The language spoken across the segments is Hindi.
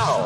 now.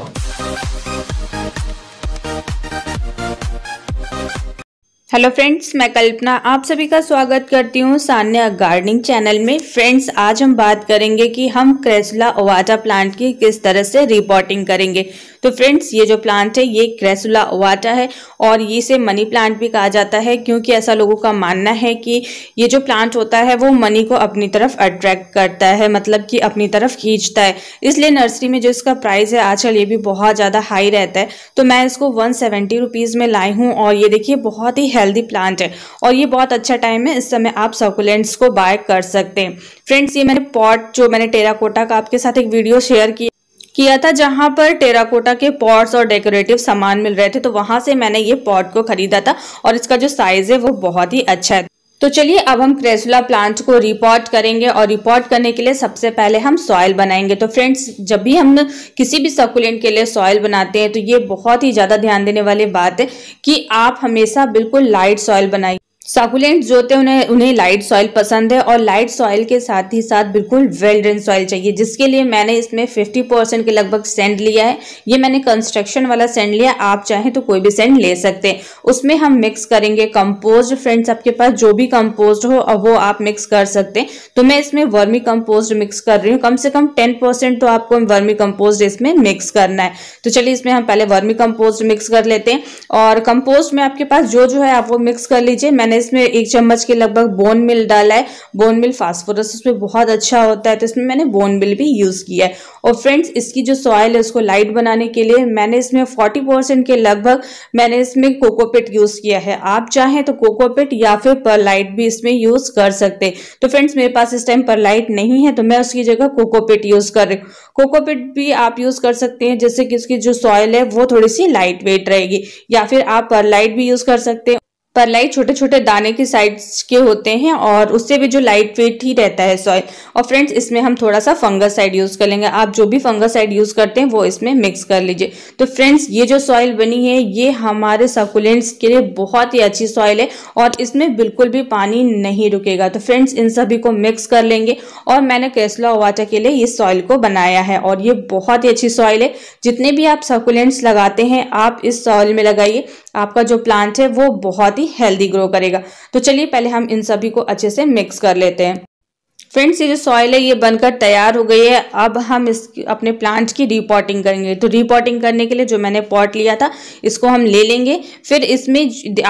हेलो फ्रेंड्स मैं कल्पना आप सभी का स्वागत करती हूँ सान्या गार्डनिंग चैनल में फ्रेंड्स आज हम बात करेंगे कि हम क्रेसला ओवाटा प्लांट की किस तरह से रिपोर्टिंग करेंगे तो फ्रेंड्स ये जो प्लांट है ये क्रेसुला ओवाटा है और ये इसे मनी प्लांट भी कहा जाता है क्योंकि ऐसा लोगों का मानना है कि ये जो प्लांट होता है वो मनी को अपनी तरफ अट्रैक्ट करता है मतलब कि अपनी तरफ खींचता है इसलिए नर्सरी में जो इसका प्राइस है आजकल ये भी बहुत ज़्यादा हाई रहता है तो मैं इसको वन सेवेंटी रुपीज़ में लाई हूँ और ये देखिए बहुत ही हेल्दी प्लांट है और ये बहुत अच्छा टाइम है इस समय आप सर्कुलेंट्स को बाय कर सकते हैं फ्रेंड्स ये मैंने पॉट जो मैंने टेराकोटा का आपके साथ एक वीडियो शेयर किया किया था जहां पर टेराकोटा के पॉट्स और डेकोरेटिव सामान मिल रहे थे तो वहां से मैंने ये पॉट को खरीदा था और इसका जो साइज है वो बहुत ही अच्छा है तो चलिए अब हम क्रेसुला प्लांट को रिपोर्ट करेंगे और रिपोर्ट करने के लिए सबसे पहले हम सॉइल बनाएंगे तो फ्रेंड्स जब भी हम किसी भी सकुलेंट के लिए सॉयल बनाते हैं तो ये बहुत ही ज़्यादा ध्यान देने वाली बात है कि आप हमेशा बिल्कुल लाइट सॉयल बनाइए साकुलेंट जो होते हैं उन्हें उन्हें लाइट सॉइल पसंद है और लाइट सॉइल के साथ ही साथ बिल्कुल वेल ड्रेन सॉइल चाहिए जिसके लिए मैंने इसमें 50 परसेंट के लगभग सेंड लिया है ये मैंने कंस्ट्रक्शन वाला सेंड लिया आप चाहें तो कोई भी सेंड ले सकते हैं उसमें हम मिक्स करेंगे कंपोज फ्रेंड्स आपके पास जो भी कंपोज हो वो आप मिक्स कर सकते हैं तो मैं इसमें वर्मी कम्पोज मिक्स कर रही हूँ कम से कम टेन तो आपको वर्मी कम्पोज इसमें मिक्स करना है तो चलिए इसमें हम पहले वर्मी कम्पोज मिक्स कर लेते हैं और कंपोज में आपके पास जो जो है आप वो मिक्स कर लीजिए मैंने मैंने इसमें एक चम्मच के लगभग बोन मिल डाला है बोन मिल फास्फोरस उसमें बहुत अच्छा होता है तो इसमें मैंने बोन मिल भी यूज़ किया है और फ्रेंड्स इसकी जो सॉयल है उसको लाइट बनाने के लिए मैंने इसमें फोर्टी परसेंट के लगभग मैंने इसमें कोकोपेट यूज़ किया है आप चाहें तो कोकोपेट या फिर परलाइट भी इसमें यूज़ कर सकते तो फ्रेंड्स मेरे पास इस टाइम परलाइट नहीं है तो मैं उसकी जगह कोकोपेट यूज़ कर रही हूँ कोकोपेट भी आप यूज़ कर सकते हैं जैसे कि उसकी जो सॉयल है वो थोड़ी सी लाइट वेट रहेगी या फिर आप परलाइट भी यूज़ कर सकते हैं पर लाइट छोटे छोटे दाने के साइड्स के होते हैं और उससे भी जो लाइट वेट ही रहता है सॉइल और फ्रेंड्स इसमें हम थोड़ा सा फंगस साइड यूज़ कर लेंगे आप जो भी फंगस साइड यूज़ करते हैं वो इसमें मिक्स कर लीजिए तो फ्रेंड्स ये जो सॉइल बनी है ये हमारे सकुलेंट्स के लिए बहुत ही अच्छी सॉइल है और इसमें बिल्कुल भी पानी नहीं रुकेगा तो फ्रेंड्स इन सभी को मिक्स कर लेंगे और मैंने कैसला ओवाचा के लिए इस सॉइल को बनाया है और ये बहुत ही अच्छी सॉइल है जितने भी आप सकुलेंट्स लगाते हैं आप इस सॉइल में लगाइए आपका जो प्लांट है वो बहुत ही हेल्दी ग्रो करेगा तो चलिए पहले हम इन सभी को अच्छे से मिक्स कर लेते हैं फ्रेंड्स ये जो सॉइल है ये बनकर तैयार हो गई है अब हम इस अपने प्लांट की रिपोर्टिंग करेंगे तो रिपोर्टिंग करने के लिए जो मैंने पॉट लिया था इसको हम ले लेंगे फिर इसमें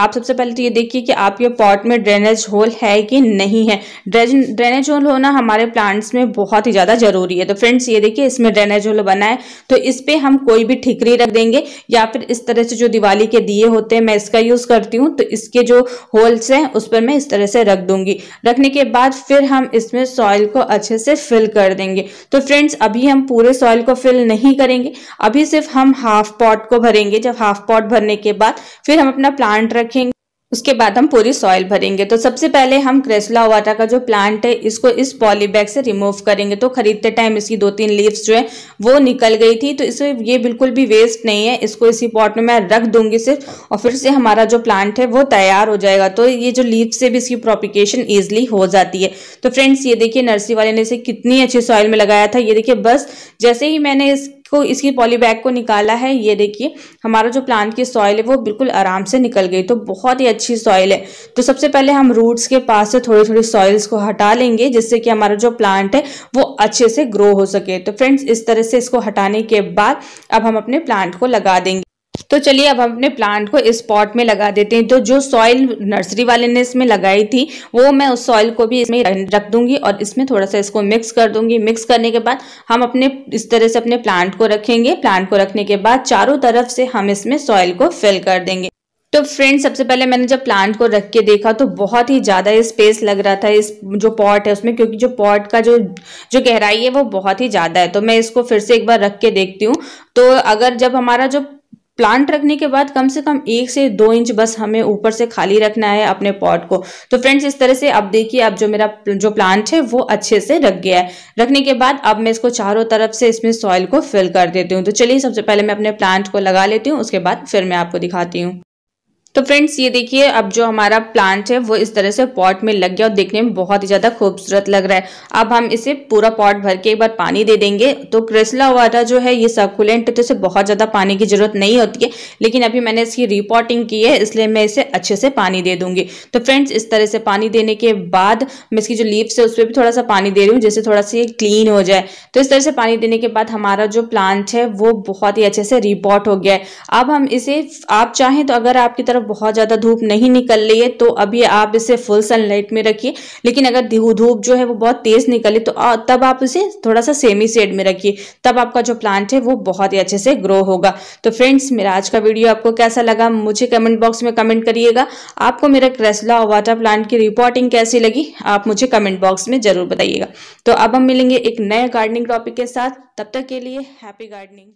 आप सबसे पहले तो ये देखिए कि आपके पॉट में ड्रेनेज होल है कि नहीं है ड्रेनेज होल होना हमारे प्लांट्स में बहुत ही ज़्यादा ज़रूरी है तो फ्रेंड्स ये देखिए इसमें ड्रेनेज होल बना है तो इस पर हम कोई भी ठिकरी रख देंगे या फिर इस तरह से जो दिवाली के दिए होते हैं मैं इसका यूज़ करती हूँ तो इसके जो होल्स हैं उस पर मैं इस तरह से रख दूँगी रखने के बाद फिर हम इसमें सॉइल को अच्छे से फिल कर देंगे तो फ्रेंड्स अभी हम पूरे सॉइल को फिल नहीं करेंगे अभी सिर्फ हम हाफ पॉट को भरेंगे जब हाफ पॉट भरने के बाद फिर हम अपना प्लांट रखेंगे उसके बाद हम पूरी सॉइल भरेंगे तो सबसे पहले हम क्रेसला वाटा का जो प्लांट है इसको इस पॉलीबैग से रिमूव करेंगे तो खरीदते टाइम इसकी दो तीन लीव्स जो है वो निकल गई थी तो इसे ये बिल्कुल भी वेस्ट नहीं है इसको इसी पॉट में मैं रख दूंगी सिर्फ और फिर से हमारा जो प्लांट है वो तैयार हो जाएगा तो ये जो लीव्स से भी इसकी प्रोपिकेशन ईजिली हो जाती है तो फ्रेंड्स ये देखिए नर्सरी वाले ने इसे कितनी अच्छी सॉइल में लगाया था ये देखिए बस जैसे ही मैंने इस को इसकी पॉलीबैग को निकाला है ये देखिए हमारा जो प्लांट की सॉइल है वो बिल्कुल आराम से निकल गई तो बहुत ही अच्छी सॉइल है तो सबसे पहले हम रूट्स के पास से थोड़ी थोड़ी सॉइल्स को हटा लेंगे जिससे कि हमारा जो प्लांट है वो अच्छे से ग्रो हो सके तो फ्रेंड्स इस तरह से इसको हटाने के बाद अब हम अपने प्लांट को लगा देंगे तो चलिए अब हम अपने प्लांट को इस पॉट में लगा देते हैं तो जो सॉइल नर्सरी वाले ने इसमें लगाई थी वो मैं उस सॉइल को भी इसमें रख दूंगी और इसमें थोड़ा सा इसको मिक्स कर दूंगी मिक्स करने के बाद हम अपने इस तरह से अपने प्लांट को रखेंगे प्लांट को रखने के बाद चारों तरफ से हम इसमें सॉइल को फिल कर देंगे तो फ्रेंड्स सबसे पहले मैंने जब प्लांट को रख के देखा तो बहुत ही ज़्यादा स्पेस लग रहा था इस जो पॉट है उसमें क्योंकि जो पॉट का जो जो गहराई है वो बहुत ही ज़्यादा है तो मैं इसको फिर से एक बार रख के देखती हूँ तो अगर जब हमारा जो प्लांट रखने के बाद कम से कम एक से दो इंच बस हमें ऊपर से खाली रखना है अपने पॉट को तो फ्रेंड्स इस तरह से आप देखिए अब जो मेरा जो प्लांट है वो अच्छे से रख गया है रखने के बाद अब मैं इसको चारों तरफ से इसमें सॉइल को फिल कर देती हूँ तो चलिए सबसे पहले मैं अपने प्लांट को लगा लेती हूँ उसके बाद फिर मैं आपको दिखाती हूँ तो फ्रेंड्स ये देखिए अब जो हमारा प्लांट है वो इस तरह से पॉट में लग गया और देखने में बहुत ही ज़्यादा खूबसूरत लग रहा है अब हम इसे पूरा पॉट भर के एक बार पानी दे देंगे तो क्रिसला वाटा जो है ये सर्कुलेंट है तो इसे बहुत ज़्यादा पानी की ज़रूरत नहीं होती है लेकिन अभी मैंने इसकी रिपोर्टिंग की है इसलिए मैं इसे अच्छे से पानी दे दूंगी तो फ्रेंड्स इस तरह से पानी देने के बाद मैं इसकी जो लीव्स है उस पर भी थोड़ा सा पानी दे रही हूँ जिससे थोड़ा सा ये क्लीन हो जाए तो इस तरह से पानी देने के बाद हमारा जो प्लांट है वो बहुत ही अच्छे से रिपोर्ट हो गया है अब हम इसे आप चाहें तो अगर आपकी तरफ बहुत ज़्यादा धूप नहीं निकल रही है तो अभी आप इसे फुल सनलाइट में रखिए लेकिन अगर धूप जो है वो बहुत तेज़ निकले तो तब आप इसे थोड़ा सा सेमी सेड में रखिए तब आपका जो प्लांट है वो बहुत ही अच्छे से ग्रो होगा तो फ्रेंड्स मेरा आज का वीडियो आपको कैसा लगा मुझे कमेंट बॉक्स में कमेंट करिएगा आपको मेरा क्रेसला और वाटर प्लांट की रिपोर्टिंग कैसी लगी आप मुझे कमेंट बॉक्स में ज़रूर बताइएगा तो अब हम मिलेंगे एक नए गार्डनिंग टॉपिक के साथ तब तक के लिए हैप्पी गार्डनिंग